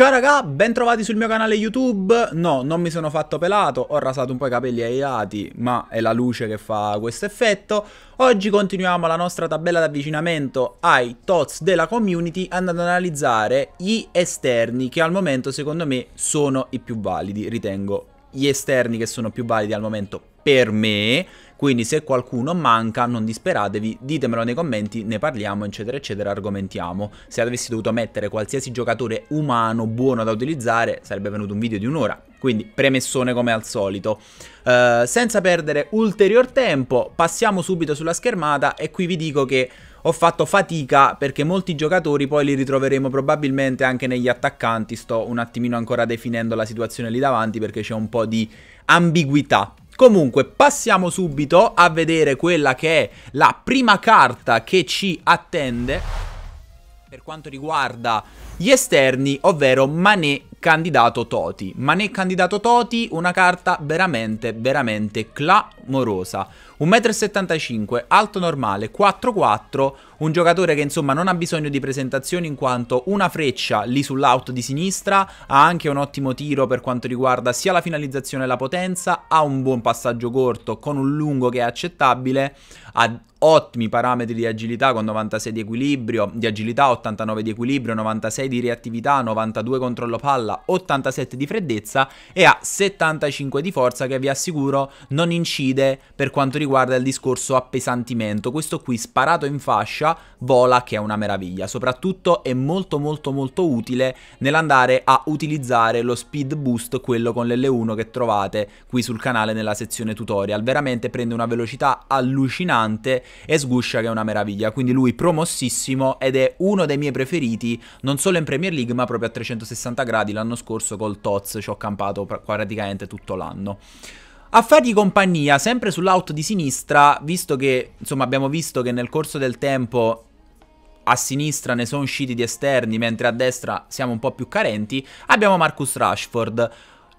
Ciao raga, bentrovati sul mio canale YouTube. No, non mi sono fatto pelato, ho rasato un po' i capelli ai lati, ma è la luce che fa questo effetto. Oggi continuiamo la nostra tabella d'avvicinamento ai TOTS della community andando ad analizzare gli esterni che al momento secondo me sono i più validi, ritengo gli esterni che sono più validi al momento per me. Quindi se qualcuno manca non disperatevi, ditemelo nei commenti, ne parliamo eccetera eccetera, argomentiamo. Se avessi dovuto mettere qualsiasi giocatore umano buono da utilizzare sarebbe venuto un video di un'ora. Quindi premessone come al solito. Uh, senza perdere ulterior tempo passiamo subito sulla schermata e qui vi dico che ho fatto fatica perché molti giocatori poi li ritroveremo probabilmente anche negli attaccanti. Sto un attimino ancora definendo la situazione lì davanti perché c'è un po' di ambiguità. Comunque, passiamo subito a vedere quella che è la prima carta che ci attende per quanto riguarda gli esterni, ovvero Mané candidato Toti. Mané candidato Toti, una carta veramente, veramente clamorosa. 1,75 m, alto normale, 4-4, un giocatore che insomma non ha bisogno di presentazioni in quanto una freccia lì sull'out di sinistra, ha anche un ottimo tiro per quanto riguarda sia la finalizzazione e la potenza, ha un buon passaggio corto con un lungo che è accettabile, ha ottimi parametri di agilità con 96 di equilibrio, di agilità 89 di equilibrio, 96 di reattività, 92 controllo palla, 87 di freddezza e ha 75 di forza che vi assicuro non incide per quanto riguarda riguarda il discorso appesantimento, questo qui sparato in fascia vola che è una meraviglia, soprattutto è molto molto molto utile nell'andare a utilizzare lo speed boost, quello con l'L1 che trovate qui sul canale nella sezione tutorial, veramente prende una velocità allucinante e sguscia che è una meraviglia, quindi lui promossissimo ed è uno dei miei preferiti non solo in Premier League ma proprio a 360 gradi l'anno scorso col Tots ci ho campato praticamente tutto l'anno. A fargli compagnia, sempre sull'out di sinistra, visto che, insomma, abbiamo visto che nel corso del tempo a sinistra ne sono usciti di esterni, mentre a destra siamo un po' più carenti, abbiamo Marcus Rashford.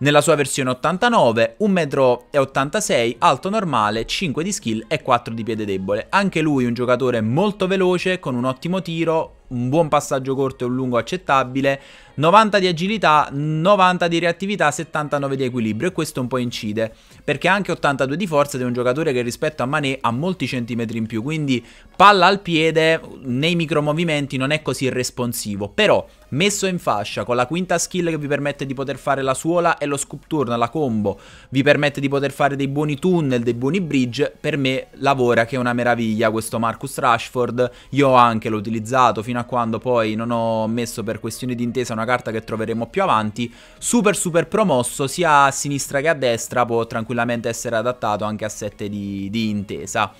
Nella sua versione 89, 1,86 m, alto normale, 5 di skill e 4 di piede debole. Anche lui un giocatore molto veloce, con un ottimo tiro, un buon passaggio corto e un lungo accettabile, 90 di agilità, 90 di reattività, 79 di equilibrio e questo un po' incide, perché anche 82 di forza di un giocatore che rispetto a Mané ha molti centimetri in più, quindi palla al piede nei micromovimenti non è così responsivo, però messo in fascia con la quinta skill che vi permette di poter fare la suola e lo scoop turn, la combo, vi permette di poter fare dei buoni tunnel, dei buoni bridge, per me lavora che è una meraviglia questo Marcus Rashford, io anche l'ho utilizzato fino a quando poi non ho messo per questione di intesa una una carta che troveremo più avanti, super super promosso sia a sinistra che a destra, può tranquillamente essere adattato anche a sette di, di intesa.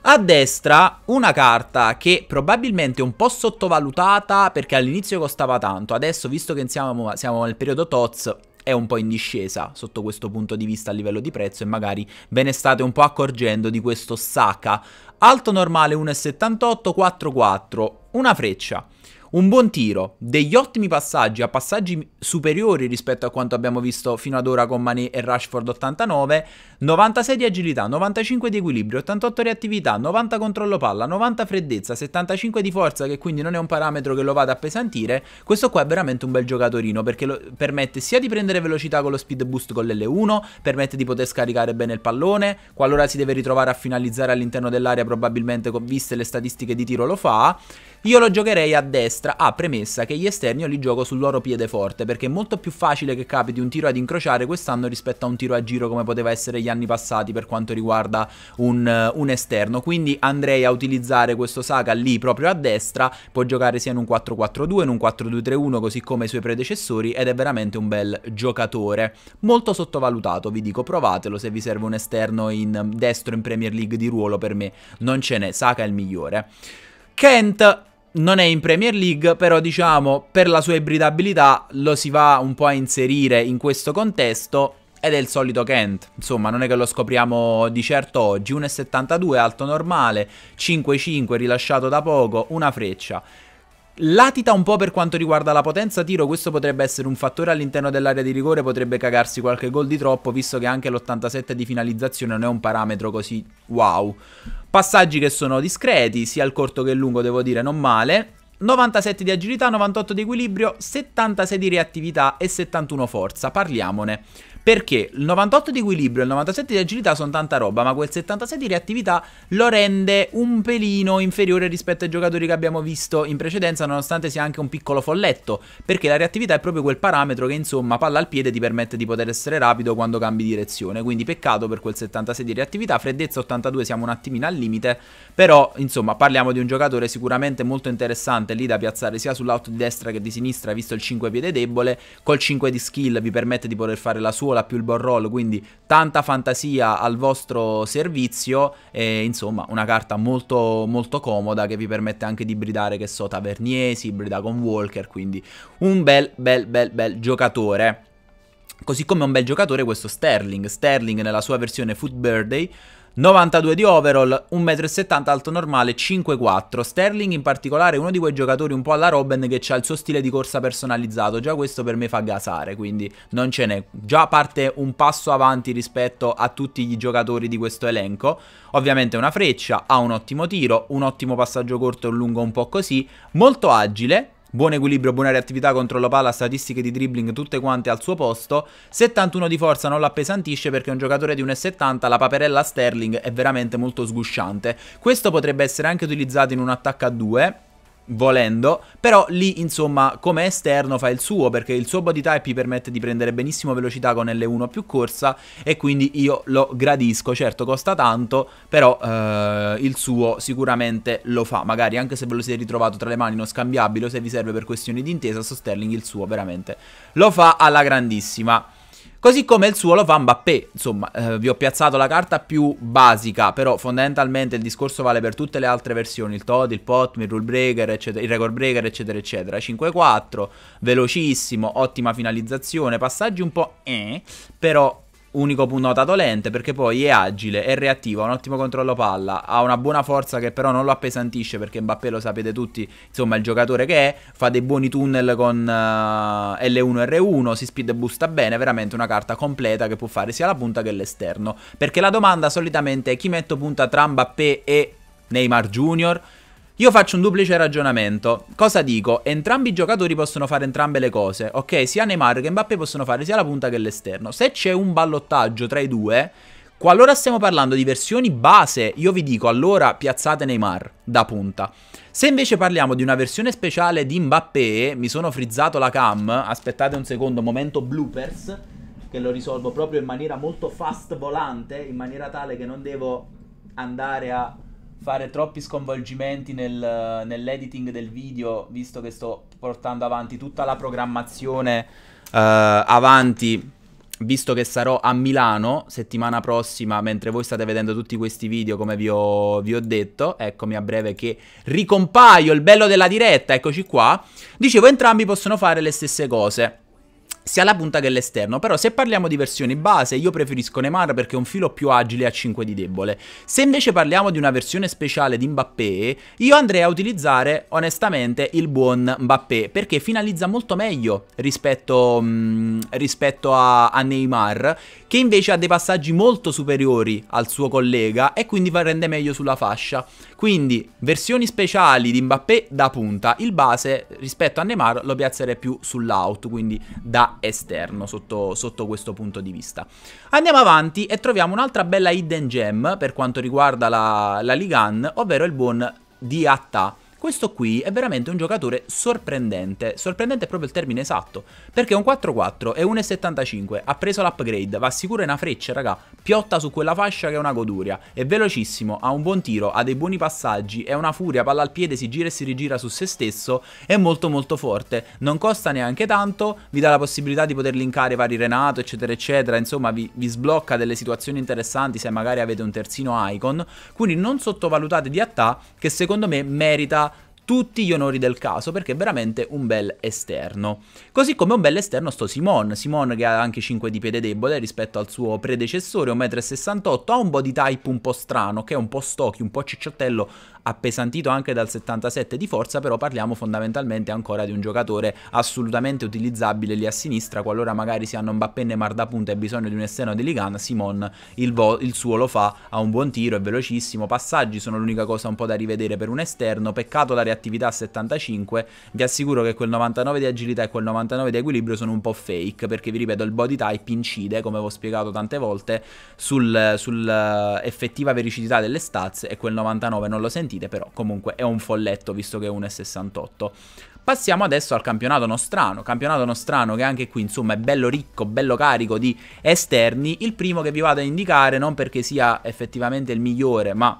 A destra una carta che probabilmente è un po' sottovalutata perché all'inizio costava tanto, adesso visto che siamo, siamo nel periodo TOTS è un po' in discesa sotto questo punto di vista a livello di prezzo e magari ve ne state un po' accorgendo di questo Saka. Alto normale 1,78, 4,4, una freccia un buon tiro, degli ottimi passaggi a passaggi superiori rispetto a quanto abbiamo visto fino ad ora con Mané e Rashford 89, 96 di agilità, 95 di equilibrio, 88 reattività, 90 controllo palla, 90 freddezza, 75 di forza che quindi non è un parametro che lo vada a appesantire, questo qua è veramente un bel giocatorino perché lo, permette sia di prendere velocità con lo speed boost con l'L1, permette di poter scaricare bene il pallone, qualora si deve ritrovare a finalizzare all'interno dell'area probabilmente con, viste le statistiche di tiro lo fa, io lo giocherei a destra, a ah, premessa che gli esterni io li gioco sul loro piede forte, perché è molto più facile che capiti un tiro ad incrociare quest'anno rispetto a un tiro a giro come poteva essere gli anni passati per quanto riguarda un, eh, un esterno. Quindi andrei a utilizzare questo Saga lì proprio a destra, può giocare sia in un 4-4-2, in un 4-2-3-1, così come i suoi predecessori, ed è veramente un bel giocatore. Molto sottovalutato, vi dico, provatelo se vi serve un esterno in destro in Premier League di ruolo, per me non ce n'è, Saka è il migliore. Kent non è in Premier League, però diciamo per la sua ibridabilità lo si va un po' a inserire in questo contesto ed è il solito Kent, insomma non è che lo scopriamo di certo oggi, 1,72 alto normale, 5,5 rilasciato da poco, una freccia. Latita un po' per quanto riguarda la potenza tiro, questo potrebbe essere un fattore all'interno dell'area di rigore, potrebbe cagarsi qualche gol di troppo, visto che anche l'87 di finalizzazione non è un parametro così wow. Passaggi che sono discreti, sia il corto che il lungo, devo dire, non male. 97 di agilità, 98 di equilibrio, 76 di reattività e 71 forza, parliamone. Perché il 98 di equilibrio e il 97 di agilità sono tanta roba, ma quel 76 di reattività lo rende un pelino inferiore rispetto ai giocatori che abbiamo visto in precedenza, nonostante sia anche un piccolo folletto, perché la reattività è proprio quel parametro che insomma palla al piede ti permette di poter essere rapido quando cambi direzione, quindi peccato per quel 76 di reattività, freddezza 82 siamo un attimino al limite, però insomma parliamo di un giocatore sicuramente molto interessante lì da piazzare sia sull'out di destra che di sinistra, visto il 5 piede debole, col 5 di skill vi permette di poter fare la sua sola più il ball roll, quindi tanta fantasia al vostro servizio e insomma una carta molto, molto comoda che vi permette anche di bridare che so Tavernier, si brida con Walker, quindi un bel bel bel bel giocatore. Così come un bel giocatore questo Sterling, Sterling nella sua versione Food Birthday 92 di overall, 1,70 m alto normale, 5,4. Sterling in particolare è uno di quei giocatori un po' alla Robben che ha il suo stile di corsa personalizzato, già questo per me fa gasare, quindi non ce n'è. Già parte un passo avanti rispetto a tutti gli giocatori di questo elenco. Ovviamente una freccia, ha un ottimo tiro, un ottimo passaggio corto e lungo un po' così, molto agile, Buon equilibrio, buona reattività, controllo palla, statistiche di dribbling tutte quante al suo posto. 71 di forza non l'appesantisce perché è un giocatore di 1,70, la paperella Sterling è veramente molto sgusciante. Questo potrebbe essere anche utilizzato in un attacco a 2 volendo, però lì insomma come esterno fa il suo perché il suo body type gli permette di prendere benissimo velocità con L1 più corsa e quindi io lo gradisco, certo costa tanto, però eh, il suo sicuramente lo fa, magari anche se ve lo siete ritrovato tra le mani non scambiabile o se vi serve per questioni di intesa, su Sterling il suo veramente lo fa alla grandissima. Così come il suo lo fa Mbappé, insomma eh, vi ho piazzato la carta più basica, però fondamentalmente il discorso vale per tutte le altre versioni, il Todd, il Potm, il Rule Breaker, eccetera, il Record Breaker, eccetera, eccetera. 5-4, velocissimo, ottima finalizzazione, passaggi un po' eh, però unico nota dolente perché poi è agile, è reattivo, ha un ottimo controllo palla, ha una buona forza che però non lo appesantisce perché Mbappé lo sapete tutti, insomma il giocatore che è, fa dei buoni tunnel con uh, L1 R1, si speed boosta bene, veramente una carta completa che può fare sia la punta che l'esterno. Perché la domanda solitamente è chi metto punta tra Mbappé e Neymar Junior? Io faccio un duplice ragionamento. Cosa dico? Entrambi i giocatori possono fare entrambe le cose, ok? Sia Neymar che Mbappé possono fare sia la punta che l'esterno. Se c'è un ballottaggio tra i due, qualora stiamo parlando di versioni base, io vi dico allora piazzate Neymar da punta. Se invece parliamo di una versione speciale di Mbappé, mi sono frizzato la cam, aspettate un secondo, momento bloopers, che lo risolvo proprio in maniera molto fast volante, in maniera tale che non devo andare a fare troppi sconvolgimenti nel, nell'editing del video, visto che sto portando avanti tutta la programmazione uh, avanti visto che sarò a Milano settimana prossima, mentre voi state vedendo tutti questi video, come vi ho, vi ho, detto, eccomi a breve che ricompaio, il bello della diretta, eccoci qua, dicevo entrambi possono fare le stesse cose sia la punta che l'esterno, però se parliamo di versioni base io preferisco Neymar perché è un filo più agile a 5 di debole. Se invece parliamo di una versione speciale di Mbappé, io andrei a utilizzare onestamente il buon Mbappé perché finalizza molto meglio rispetto, mh, mm, rispetto a, a, Neymar che invece ha dei passaggi molto superiori al suo collega e quindi va rende meglio sulla fascia. Quindi versioni speciali di Mbappé da punta, il base rispetto a Neymar lo piazzerei più sull'out, quindi da esterno sotto, sotto questo punto di vista. Andiamo avanti e troviamo un'altra bella hidden gem per quanto riguarda la, la Ligan, ovvero il buon di Atta. Questo qui è veramente un giocatore sorprendente, sorprendente è proprio il termine esatto, perché è un 4-4 e 1,75, ha preso l'upgrade, va sicuro in una freccia raga, piotta su quella fascia che è una goduria, è velocissimo, ha un buon tiro, ha dei buoni passaggi, è una furia, palla al piede, si gira e si rigira su se stesso, è molto molto forte, non costa neanche tanto, vi dà la possibilità di poter linkare vari Renato eccetera eccetera, insomma vi, vi sblocca delle situazioni interessanti se magari avete un terzino icon, quindi non sottovalutate di Atta che secondo me merita tutti gli onori del caso perché è veramente un bel esterno. Così come un bel esterno sto Simon, Simon che ha anche 5 di piede debole rispetto al suo predecessore, 1,68m, ha un body type un po' strano, che è un po' stocchi, un po' cicciottello, appesantito anche dal 77 di forza, però parliamo fondamentalmente ancora di un giocatore assolutamente utilizzabile lì a sinistra, qualora magari si hanno Mbappé e Mar da punta e bisogno di un esterno di Ligan, Simon il, vo- il suo lo fa, ha un buon tiro, è velocissimo, passaggi sono l'unica cosa un po' da rivedere per un esterno, peccato la reazione attività 75, vi assicuro che quel 99 di agilità e quel 99 di equilibrio sono un po' fake, perché vi ripeto, il body type incide, come ho spiegato tante volte, sull'effettiva sul, eh, effettiva vericità delle stats e quel 99 non lo sentite, però comunque è un folletto visto che è 1,68. Passiamo adesso al campionato nostrano, campionato nostrano che anche qui insomma è bello ricco, bello carico di esterni, il primo che vi vado a indicare non perché sia effettivamente il migliore ma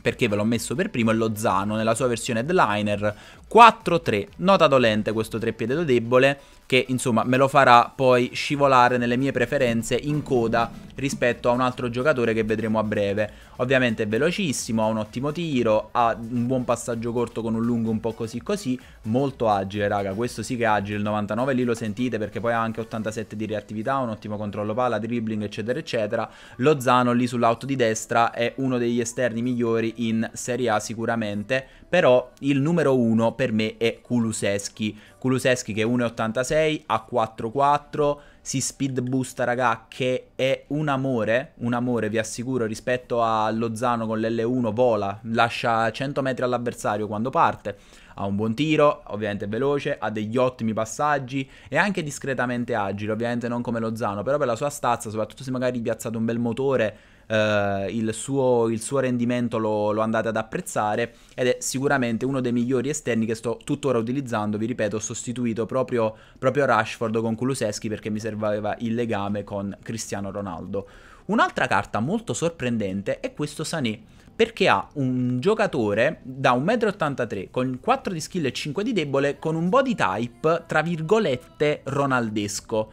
perché ve l'ho messo per primo, è lo Zano nella sua versione headliner 4-3, nota dolente questo treppiede debole che insomma me lo farà poi scivolare nelle mie preferenze in coda rispetto a un altro giocatore che vedremo a breve. Ovviamente è velocissimo, ha un ottimo tiro, ha un buon passaggio corto con un lungo un po' così così, molto agile raga, questo sì che è agile, il 99 lì lo sentite perché poi ha anche 87 di reattività, un ottimo controllo palla, dribbling eccetera eccetera. Lo Zano lì sull'auto di destra è uno degli esterni migliori in Serie A sicuramente, però il numero 1 per me è Kuluseschi. Kuluseschi che è 1,86 a 4,4, si speed boosta raga che è un amore, un amore vi assicuro rispetto allo Zano con l'L1 vola, lascia 100 metri all'avversario quando parte ha un buon tiro, ovviamente veloce, ha degli ottimi passaggi, e anche discretamente agile, ovviamente non come Lozano, però per la sua stazza, soprattutto se magari piazzate un bel motore, Uh, il, suo, il, suo, rendimento lo, lo, andate ad apprezzare ed è sicuramente uno dei migliori esterni che sto tuttora utilizzando, vi ripeto, ho sostituito proprio, proprio Rashford con Kuluseschi perché mi serviva il legame con Cristiano Ronaldo. Un'altra carta molto sorprendente è questo Sané perché ha un giocatore da 1,83 m con 4 di skill e 5 di debole con un body type tra virgolette ronaldesco.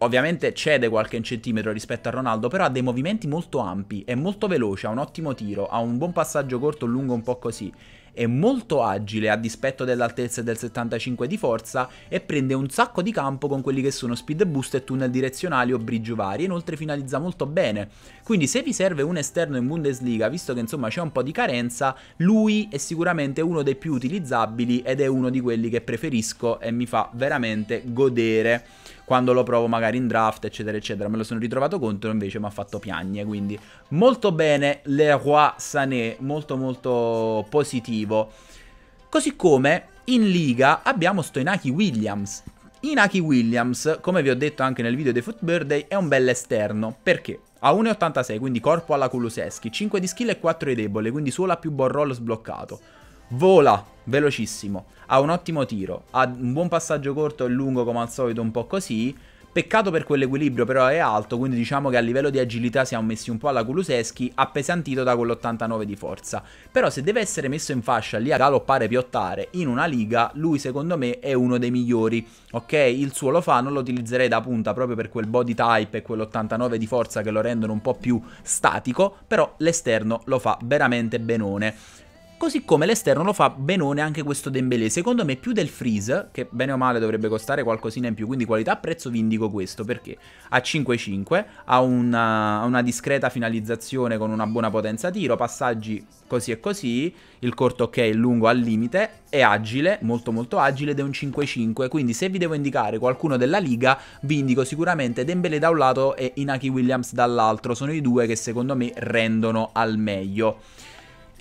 Ovviamente cede qualche centimetro rispetto a Ronaldo, però ha dei movimenti molto ampi, è molto veloce, ha un ottimo tiro, ha un buon passaggio corto lungo un po' così è molto agile a dispetto dell'altezza e del 75 di forza e prende un sacco di campo con quelli che sono speed boost e tunnel direzionali o bridge vari, inoltre finalizza molto bene. Quindi se vi serve un esterno in Bundesliga, visto che insomma c'è un po' di carenza, lui è sicuramente uno dei più utilizzabili ed è uno di quelli che preferisco e mi fa veramente godere quando lo provo magari in draft, eccetera, eccetera. Me lo sono ritrovato contro, invece mi ha fatto piagne, quindi molto bene Le Roi Sané, molto molto positivo. Così come in Liga abbiamo Stoinaki Williams. Inaki Williams, come vi ho detto anche nel video dei Foot Birthday, è un bel esterno. Perché? A 1,86, quindi corpo alla Kuluseschi, 5 di skill e 4 di debole, quindi solo a più roll sbloccato vola velocissimo, ha un ottimo tiro, ha un buon passaggio corto e lungo come al solito, un po' così. Peccato per quell'equilibrio però è alto, quindi diciamo che a livello di agilità siamo messi un po' alla Kuluseschi, appesantito da quell'89 di forza. Però se deve essere messo in fascia lì a galoppare piottare in una liga, lui secondo me è uno dei migliori. Ok, il suo lo fa, non lo utilizzerei da punta proprio per quel body type e quell'89 di forza che lo rendono un po' più statico, però l'esterno lo fa veramente benone. Così come l'esterno lo fa benone anche questo Dembélé, secondo me più del Freeze, che bene o male dovrebbe costare qualcosina in più, quindi qualità-prezzo vi indico questo, perché ha 5-5, ha una, una discreta finalizzazione con una buona potenza tiro, passaggi così e così, il corto ok, il lungo al limite, è agile, molto molto agile ed è un 5-5, quindi se vi devo indicare qualcuno della Liga, vi indico sicuramente Dembélé da un lato e Inaki Williams dall'altro, sono i due che secondo me rendono al meglio.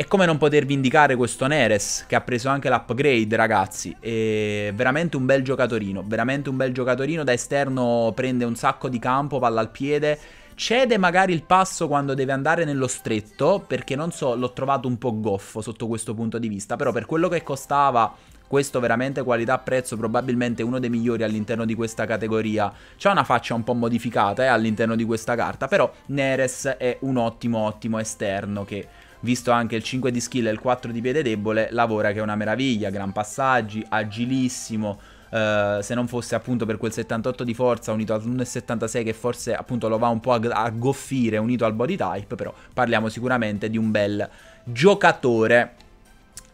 E come non potervi indicare questo Neres, che ha preso anche l'upgrade, ragazzi. È veramente un bel giocatorino, veramente un bel giocatorino. Da esterno prende un sacco di campo, palla al piede cede magari il passo quando deve andare nello stretto, perché non so, l'ho trovato un po' goffo sotto questo punto di vista, però per quello che costava questo veramente qualità-prezzo probabilmente uno dei migliori all'interno di questa categoria. C'è una faccia un po' modificata eh, all'interno di questa carta, però Neres è un ottimo ottimo esterno che visto anche il 5 di skill e il 4 di piede debole, lavora che è una meraviglia, gran passaggi, agilissimo. Eh, se non fosse appunto per quel 78 di forza unito al 1,76 che forse appunto lo va un po' a goffire unito al body type, però parliamo sicuramente di un bel giocatore.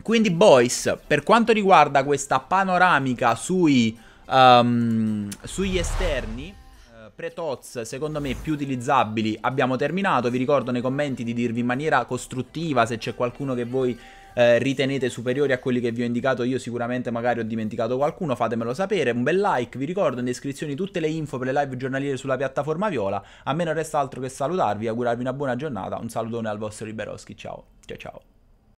Quindi boys, per quanto riguarda questa panoramica sui, um, sugli esterni pre secondo me più utilizzabili abbiamo terminato, vi ricordo nei commenti di dirvi in maniera costruttiva se c'è qualcuno che voi eh, ritenete superiori a quelli che vi ho indicato io sicuramente magari ho dimenticato qualcuno fatemelo sapere un bel like vi ricordo in descrizione tutte le info per le live giornaliere sulla piattaforma viola a me non resta altro che salutarvi augurarvi una buona giornata un salutone al vostro Liberoschi ciao ciao ciao